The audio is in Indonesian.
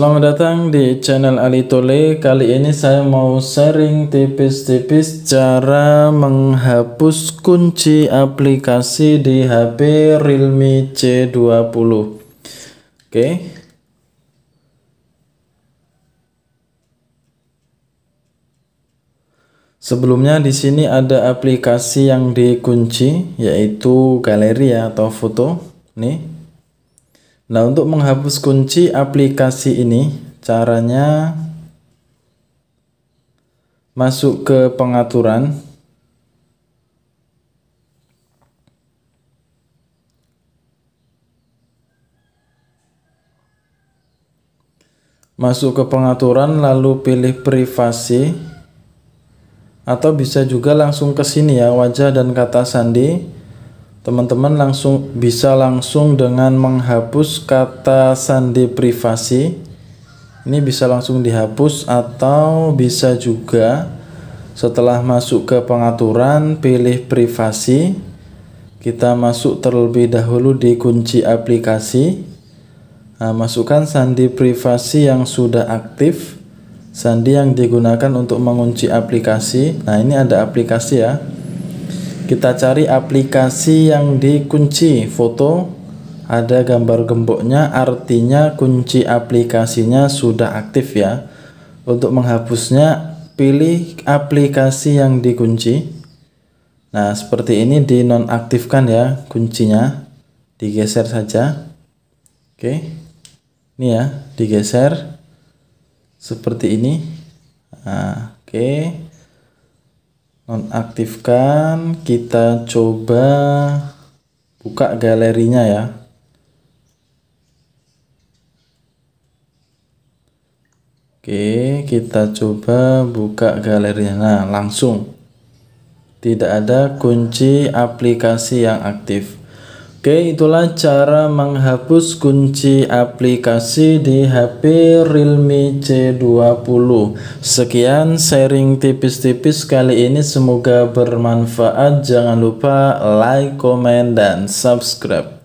Selamat datang di channel Ali Tole. Kali ini saya mau sharing tipis-tipis cara menghapus kunci aplikasi di HP Realme C20. Oke. Sebelumnya di sini ada aplikasi yang dikunci yaitu galeri atau foto. Nih. Nah, untuk menghapus kunci aplikasi ini, caranya masuk ke pengaturan. Masuk ke pengaturan lalu pilih privasi atau bisa juga langsung ke sini ya, wajah dan kata sandi teman-teman langsung bisa langsung dengan menghapus kata sandi privasi ini bisa langsung dihapus atau bisa juga setelah masuk ke pengaturan pilih privasi kita masuk terlebih dahulu di kunci aplikasi nah, masukkan sandi privasi yang sudah aktif sandi yang digunakan untuk mengunci aplikasi nah ini ada aplikasi ya kita cari aplikasi yang dikunci foto ada gambar gemboknya artinya kunci aplikasinya sudah aktif ya untuk menghapusnya pilih aplikasi yang dikunci nah seperti ini dinonaktifkan ya kuncinya digeser saja oke ini ya digeser seperti ini nah, oke nonaktifkan kita coba buka galerinya ya Oke kita coba buka galerinya nah langsung tidak ada kunci aplikasi yang aktif Oke, itulah cara menghapus kunci aplikasi di HP Realme C20. Sekian sharing tipis-tipis kali ini semoga bermanfaat. Jangan lupa like, comment, dan subscribe.